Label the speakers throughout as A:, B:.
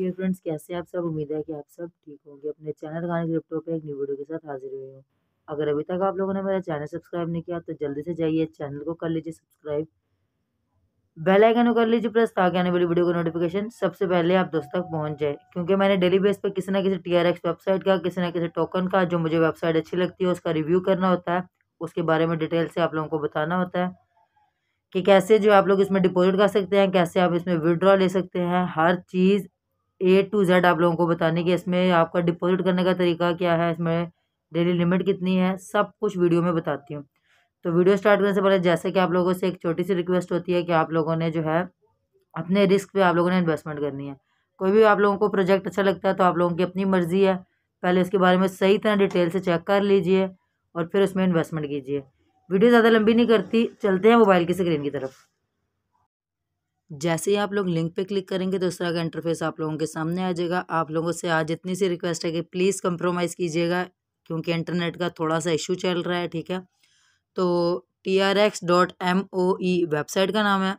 A: dear friends कैसे आप सब उम्मीद है कि आप सब ठीक होंगे अपने चैनल के क्रिप्टो पे एक न्यू वीडियो के साथ हाजिर हुए हूँ अगर अभी तक आप लोगों ने मेरा चैनल सब्सक्राइब नहीं किया तो जल्दी से जाइए चैनल को कर लीजिए सब्सक्राइब बेल आइकन को कर लीजिए प्रेस ताकि आने वाली वीडियो का नोटिफिकेशन सबसे पहले आप दोस्तों तक पहुँच जाए क्योंकि मैंने डेली बेस पर किसी ना किसी टी वेबसाइट का किसी ना किसी टोकन का जो मुझे वेबसाइट अच्छी लगती है उसका रिव्यू करना होता है उसके बारे में डिटेल से आप लोगों को बताना होता है कि कैसे जो आप लोग इसमें डिपॉजिट कर सकते हैं कैसे आप इसमें विड्रॉ ले सकते हैं हर चीज़ ए टू जेड आप लोगों को बताने की इसमें आपका डिपॉजिट करने का तरीका क्या है इसमें डेली लिमिट कितनी है सब कुछ वीडियो में बताती हूँ तो वीडियो स्टार्ट करने से पहले जैसे कि आप लोगों से एक छोटी सी रिक्वेस्ट होती है कि आप लोगों ने जो है अपने रिस्क पे आप लोगों ने इन्वेस्टमेंट करनी है कोई भी आप लोगों को प्रोजेक्ट अच्छा लगता है तो आप लोगों की अपनी मर्ज़ी है पहले उसके बारे में सही तरह डिटेल से चेक कर लीजिए और फिर उसमें इन्वेस्टमेंट कीजिए वीडियो ज़्यादा लंबी नहीं करती चलते हैं मोबाइल की स्क्रीन की तरफ जैसे ही आप लोग लिंक पे क्लिक करेंगे तो इस तरह का इंटरफेस आप लोगों के सामने आ जाएगा आप लोगों से आज इतनी सी रिक्वेस्ट है कि प्लीज़ कंप्रोमाइज़ कीजिएगा क्योंकि इंटरनेट का थोड़ा सा इशू चल रहा है ठीक है तो T R X dot M O E website का नाम है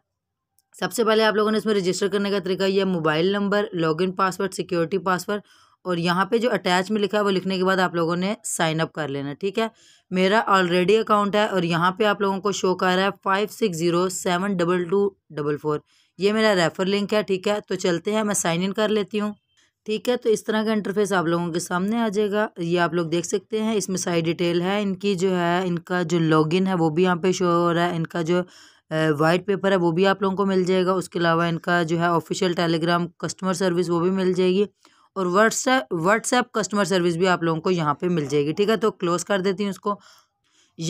A: सबसे पहले आप लोगों ने इसमें रजिस्टर करने का तरीका यह mobile number login password security password और यहाँ पे जो अटैच में लिखा है वो लिखने के बाद आप लोगों ने साइन अप कर लेना ठीक है मेरा ऑलरेडी अकाउंट है और यहाँ पे आप लोगों को शो कर रहा है five six zero seven double two double four ये मेरा रेफर लिंक है ठीक है तो चलते हैं मैं साइन इन कर लेती हूँ ठीक है तो इस तरह का इंटरफेस आप लोगों के सामने आ जाएगा ये आप लोग देख सकते हैं इसमें सारी डिटेल है इनकी जो है इनका जो लॉगिन है वो भी यहाँ पे शो हो रहा है इनका जो वाइट पेपर है वो भी आप लोगों को मिल जाएगा उसके अलावा इनका जो है ऑफिशियल टेलीग्राम कस्टमर सर्विस वो भी मिल जाएगी और व्हाट्सएप व्हाट्सएप कस्टमर सर्विस भी आप लोगों को यहाँ पर मिल जाएगी ठीक है तो क्लोज़ कर देती हूँ उसको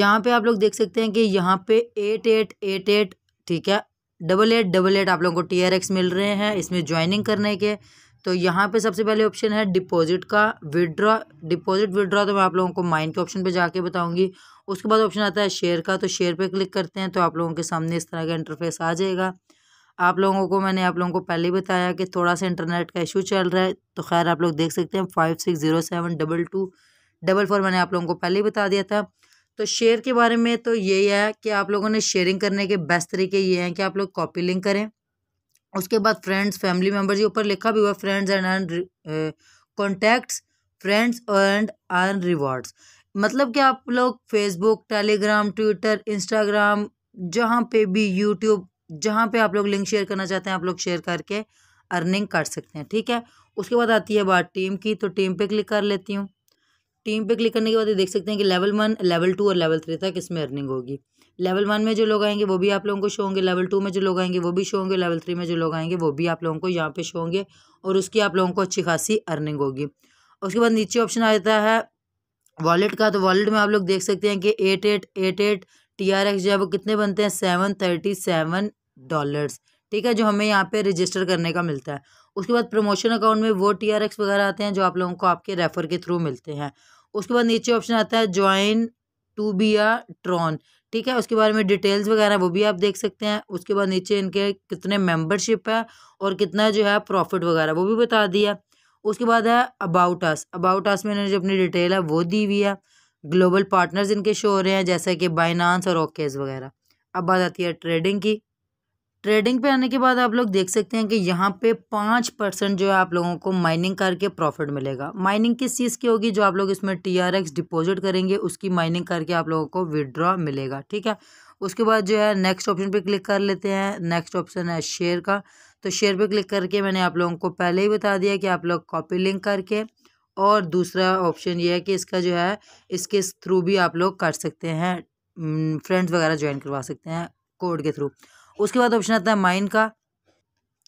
A: यहाँ पे आप लोग देख सकते हैं कि यहाँ पे एट एट एट एट ठीक है डबल एट डबल एट आप लोगों को टी एक्स मिल रहे हैं इसमें ज्वाइनिंग करने के तो यहाँ पे सबसे पहले ऑप्शन है डिपॉजिट का विदड्रॉ डिपॉजिट विदड्रॉ तो मैं आप लोगों को माइंड के ऑप्शन पे जाके बताऊंगी उसके बाद ऑप्शन आता है शेयर का तो शेयर पे क्लिक करते हैं तो आप लोगों के सामने इस तरह का इंटरफेस आ जाएगा आप लोगों को मैंने आप लोगों को पहले ही बताया कि थोड़ा सा इंटरनेट का इशू चल रहा है तो खैर आप लोग देख सकते हैं five six zero seven double two double four मैंने आप लोगों को पहले ही बता दिया था तो शेयर के बारे में तो यही है कि आप लोगों ने शेयरिंग करने के बेस्ट तरीके ये हैं कि आप लोग कॉपी लिंक करें उसके बाद फ्रेंड्स फैमिली मेम्बर के ऊपर लिखा भी हुआ friends and earn contacts friends and earn rewards मतलब कि आप लोग फेसबुक टेलीग्राम ट्विटर इंस्टाग्राम जहाँ पे भी यूट्यूब जहाँ पे आप लोग लिंक शेयर करना चाहते हैं आप लोग शेयर करके अर्निंग कर सकते हैं ठीक है उसके बाद आती है बात टीम की तो टीम पे क्लिक कर लेती हूँ टीम पे क्लिक करने के बाद ये देख सकते हैं कि लेवल वन लेवल टू और लेवल थ्री तक इसमें अर्निंग होगी लेवल वन में जो लोग आएंगे वो भी आप लोगों को शो होंगे लेवल टू में जो लोग आएंगे वो भी शो होंगे लेवल थ्री में जो लोग आएंगे वो भी आप लोगों को यहाँ पे शो होंगे और उसकी आप लोगों को अच्छी खासी अर्निंग होगी उसके बाद नीचे ऑप्शन आ जाता है वॉलेट का तो वॉलेट में आप लोग देख सकते हैं कि eight eight eight eight T R X जो है वो कितने बनते हैं सेवन थर्टी सेवन डॉलर्स ठीक है जो हमें यहाँ पे रजिस्टर करने का मिलता है उसके बाद प्रमोशन अकाउंट में वो टी वगैरह आते हैं जो आप लोगों को आपके रेफ़र के थ्रू मिलते हैं उसके बाद नीचे ऑप्शन आता है ज्वाइन टू बी या ट्रॉन ठीक है उसके बारे में डिटेल्स वगैरह वो भी आप देख सकते हैं उसके बाद नीचे इनके कितने मेंबरशिप है और कितना जो है प्रॉफिट वगैरह वो भी बता दिया उसके बाद है अबाउट आस अबाउट आस में इन्होंने जो अपनी डिटेल है वो दी हुई है ग्लोबल पार्टनर्स इनके शो हो रहे हैं जैसे कि बाइनांस और ओकेज वगैरह अब बात आती है ट्रेडिंग की ट्रेडिंग पे आने के बाद आप लोग देख सकते हैं कि यहाँ पे पाँच परसेंट जो है आप लोगों को माइनिंग करके प्रॉफिट मिलेगा माइनिंग किस चीज़ की होगी जो आप लोग इसमें टी आर एक्स डिपॉजिट करेंगे उसकी माइनिंग करके आप लोगों को विड्रॉ मिलेगा ठीक है उसके बाद जो है नेक्स्ट ऑप्शन पे क्लिक कर लेते हैं नेक्स्ट ऑप्शन है शेयर का तो शेयर पर क्लिक करके मैंने आप लोगों को पहले ही बता दिया कि आप लोग कॉपी लिंक करके और दूसरा ऑप्शन ये है कि इसका जो है इसके थ्रू भी आप लोग कर सकते हैं फ्रेंड्स hmm, वगैरह ज्वाइन करवा सकते हैं कोड के थ्रू उसके बाद ऑप्शन आता है माइन का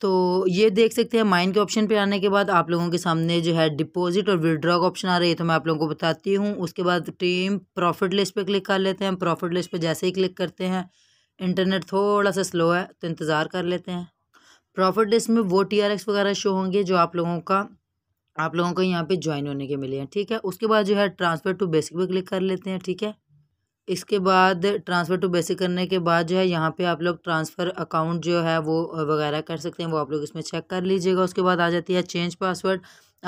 A: तो ये देख सकते हैं माइन के ऑप्शन पे आने के बाद आप लोगों के सामने जो है डिपॉजिट और विड्रॉ का ऑप्शन आ रहा है तो मैं आप लोगों को बताती हूँ उसके बाद टीम प्रॉफिट लिस्ट पे क्लिक कर लेते हैं प्रॉफिट लिस्ट पे जैसे ही क्लिक करते हैं इंटरनेट थोड़ा सा स्लो है तो इंतज़ार कर लेते हैं प्रॉफिट लिस्ट में वो टी वगैरह शो होंगे जो आप लोगों का आप लोगों को यहाँ पर ज्वाइन होने के मिले हैं ठीक है उसके बाद जो है ट्रांसफ़र टू बेसिक पर क्लिक कर लेते हैं ठीक है इसके बाद ट्रांसफ़र टू बेसिक करने के बाद जो है यहाँ पे आप लोग ट्रांसफ़र अकाउंट जो है वो वगैरह कर सकते हैं वो आप लोग इसमें चेक कर लीजिएगा उसके बाद आ जाती है चेंज पासवर्ड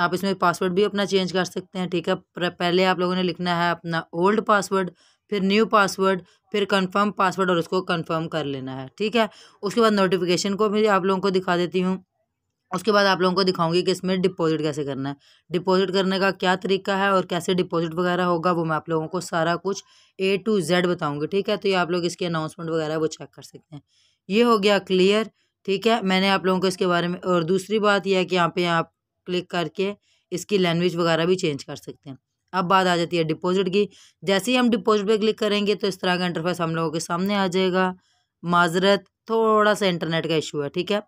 A: आप इसमें पासवर्ड भी अपना चेंज कर सकते हैं ठीक है पहले आप लोगों ने लिखना है अपना ओल्ड पासवर्ड फिर न्यू पासवर्ड फिर कन्फर्म पासवर्ड और उसको कन्फर्म कर लेना है ठीक है उसके बाद नोटिफिकेशन को भी आप लोगों को दिखा देती हूँ उसके बाद आप लोगों को दिखाऊंगी कि इसमें डिपॉजिट कैसे करना है डिपॉजिट करने का क्या तरीका है और कैसे डिपॉजिट वगैरह होगा वो मैं आप लोगों को सारा कुछ ए टू जेड बताऊंगी ठीक है तो ये आप लोग इसके अनाउंसमेंट वगैरह वो चेक कर सकते हैं ये हो गया क्लियर ठीक है मैंने आप लोगों को इसके बारे में और दूसरी बात यह है कि यहाँ पे आप क्लिक करके इसकी लैंग्वेज वगैरह भी चेंज कर सकते हैं अब बात आ जाती है डिपॉजिट की जैसे ही हम डिपॉजिट पर क्लिक करेंगे तो इस तरह का इंटरफेस हम लोगों के सामने आ जाएगा माजरत थोड़ा सा इंटरनेट का इशू है ठीक है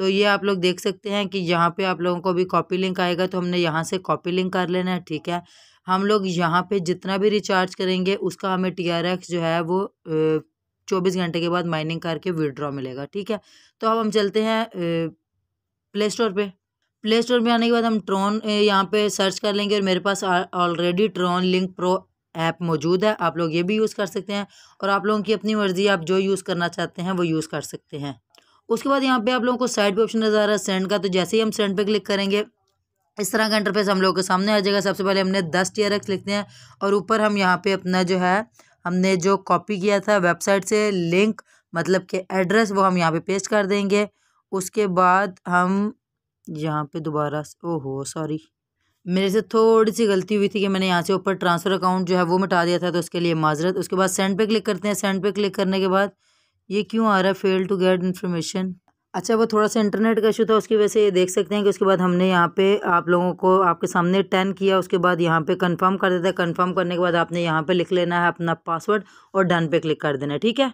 A: तो ये आप लोग देख सकते हैं कि यहाँ पे आप लोगों को भी कॉपी लिंक आएगा तो हमने यहाँ से कॉपी लिंक कर लेना है ठीक है हम लोग यहाँ पे जितना भी रिचार्ज करेंगे उसका हमें टी आर एक्स जो है वो चौबीस घंटे के बाद माइनिंग करके विड्रॉ मिलेगा ठीक है तो अब हम चलते हैं प्ले स्टोर पर प्ले स्टोर में आने के बाद हम ट्रॉन यहाँ पे सर्च कर लेंगे और मेरे पास already Tron link pro app मौजूद है आप लोग ये भी यूज़ कर सकते हैं और आप लोगों की अपनी मर्ज़ी आप जो यूज़ करना चाहते हैं वो यूज़ कर सकते हैं उसके बाद यहाँ पे आप लोगों को साइड पे ऑप्शन नजर आ रहा है सेंड का तो जैसे ही हम सेंड पे क्लिक करेंगे इस तरह का इंटरफेस हम लोग के सामने आ जाएगा सबसे पहले हमने दस टी लिखते हैं और ऊपर हम यहाँ पे अपना जो है हमने जो कॉपी किया था वेबसाइट से लिंक मतलब कि एड्रेस वो हम यहाँ पे पेस्ट कर देंगे उसके बाद हम यहाँ पे दोबारा ओहो सॉरी मेरे से थोड़ी सी गलती हुई थी कि मैंने यहाँ से ऊपर ट्रांसफ़र अकाउंट जो है वो मिटा दिया था तो उसके लिए माजरत उसके बाद सेंड पे क्लिक करते हैं सेंड पे क्लिक करने के बाद ये क्यों आ रहा है फेल टू गेट इन्फॉर्मेशन अच्छा वो थोड़ा सा इंटरनेट का इशू था उसकी वजह से ये देख सकते हैं कि उसके बाद हमने यहाँ पे आप लोगों को आपके सामने टेन किया उसके बाद यहाँ पे कंफर्म कर देता है कंफर्म करने के बाद आपने यहाँ पे लिख लेना है अपना पासवर्ड और डन पे क्लिक कर देना है ठीक है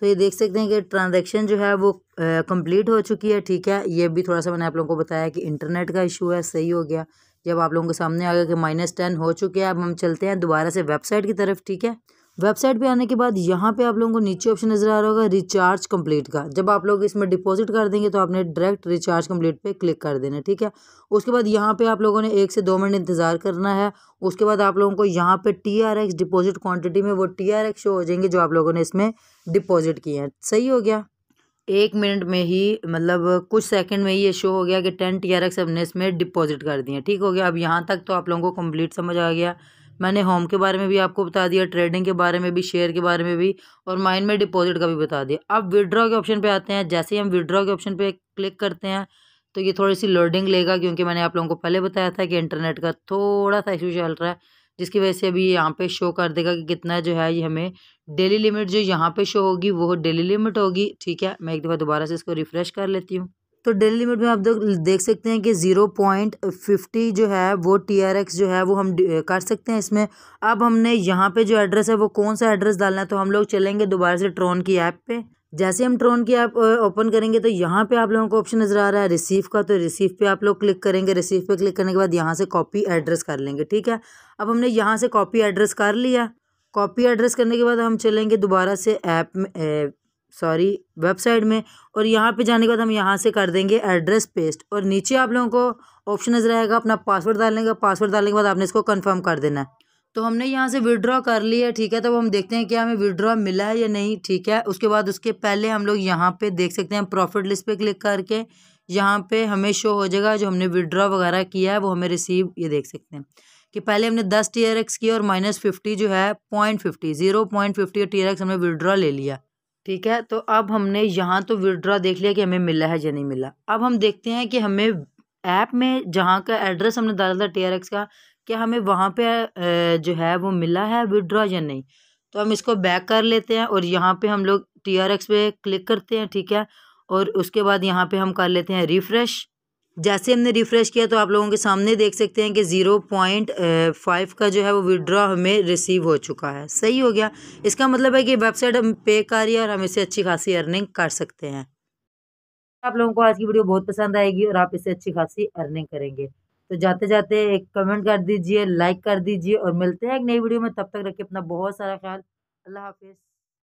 A: तो ये देख सकते हैं कि ट्रांजेक्शन जो है वो कम्प्लीट हो चुकी है ठीक है ये भी थोड़ा सा मैंने आप लोगों को बताया कि इंटरनेट का इशू है सही हो गया जब आप लोगों के सामने आ गया कि माइनस टेन हो चुके हैं अब हम चलते हैं दोबारा से वेबसाइट की तरफ ठीक है वेबसाइट पे आने के बाद यहाँ पे आप लोगों को नीचे ऑप्शन नज़र आ रहा होगा रिचार्ज कंप्लीट का जब आप लोग इसमें डिपॉजिट कर देंगे तो आपने डायरेक्ट रिचार्ज कंप्लीट पे क्लिक कर देना ठीक है उसके बाद यहाँ पे आप लोगों ने एक से दो मिनट इंतज़ार करना है उसके बाद आप लोगों को यहाँ पे T R X deposit quantity में वो टी आर एक्स शो हो जाएंगे जो आप लोगों ने इसमें डिपॉजिट किए हैं सही हो गया एक मिनट में ही मतलब कुछ सेकंड में ही ये शो हो गया कि टेन टी आर एक्स हमने इसमें डिपॉजिट कर दिए ठीक हो गया अब यहाँ तक तो आप लोगों को कंप्लीट समझ आ गया मैंने होम के बारे में भी आपको बता दिया ट्रेडिंग के बारे में भी शेयर के बारे में भी और माइन में डिपॉजिट का भी बता दिया अब विड्रॉ के ऑप्शन पे आते हैं जैसे ही हम विड्रॉ के ऑप्शन पे क्लिक करते हैं तो ये थोड़ी सी लोडिंग लेगा क्योंकि मैंने आप लोगों को पहले बताया था कि इंटरनेट का थोड़ा सा इशू चल रहा है जिसकी वजह से अभी ये यहाँ पे शो कर देगा कि कितना जो है ये हमें डेली लिमिट जो यहाँ पे शो होगी वो डेली लिमिट होगी ठीक है मैं एक दफ़ा दोबारा से इसको रिफ़्रेश कर लेती हूँ तो डेली लिमिट में आप देख सकते हैं कि ज़ीरो पॉइंट फिफ्टी जो है वो टी आर एक्स जो है वो हम eh, कर सकते हैं इसमें अब हमने यहाँ पे जो एड्रेस है वो कौन सा एड्रेस डालना है तो हम लोग चलेंगे दोबारा से ट्रोन की ऐप पे जैसे हम ट्रोन की ऐप ओपन eh, करेंगे तो यहाँ पे आप लोगों को ऑप्शन नज़र आ रहा है रिसीव का तो रिसीव पे आप लोग क्लिक करेंगे रिसीव पे क्लिक करने के बाद यहाँ से कॉपी एड्रेस कर लेंगे ठीक है अब हमने यहाँ से कॉपी एड्रेस कर लिया कॉपी एड्रेस करने के बाद हम चलेंगे दोबारा से ऐप में eh, सॉरी वेबसाइट में और यहाँ पे जाने के बाद हम यहाँ से कर देंगे एड्रेस पेस्ट और नीचे आप लोगों को ऑप्शन नजर आएगा अपना पासवर्ड डालने का पासवर्ड डालने के बाद आपने इसको कंफर्म कर देना है तो हमने यहाँ से विड्रॉ कर लिया है ठीक है तो हम देखते हैं कि हमें विड्रॉ मिला है या नहीं ठीक है उसके बाद उसके पहले हम लोग यहाँ पे देख सकते हैं प्रॉफिट लिस्ट पे क्लिक करके यहाँ पे हमें शो हो जाएगा जो हमने विड्रॉ वगैरह किया है वो हमें रिसीव ये देख सकते हैं कि पहले हमने दस टी आर एक्स किया और माइनस फिफ्टी जो है point fifty zero point fifty T R X हमने विड्रॉ ले लिया ठीक है तो अब हमने यहाँ तो विड्रॉ देख लिया कि हमें मिला है या नहीं मिला अब हम देखते हैं कि हमें ऐप में जहाँ का एड्रेस हमने डाला था टी आर एक्स का क्या हमें वहाँ पे जो है वो मिला है विड्रॉ या नहीं तो हम इसको बैक कर लेते हैं और यहाँ पे हम लोग टी आर एक्स पे क्लिक करते हैं ठीक है और उसके बाद यहाँ पे हम कर लेते हैं रिफ़्रेश जैसे हमने रिफ़्रेश किया तो आप लोगों के सामने देख सकते हैं कि ज़ीरो पॉइंट फाइव का जो है वो विड्रॉ हमें रिसीव हो चुका है सही हो गया इसका मतलब है कि वेबसाइट हम पे कर रही है और हम इसे अच्छी खासी अर्निंग कर सकते हैं आप लोगों को आज की वीडियो बहुत पसंद आएगी और आप इसे अच्छी खासी अर्निंग करेंगे तो जाते जाते एक कमेंट कर दीजिए लाइक कर दीजिए और मिलते हैं एक नई वीडियो में तब तक रखिए अपना बहुत सारा ख्याल अल्लाह हाफिज़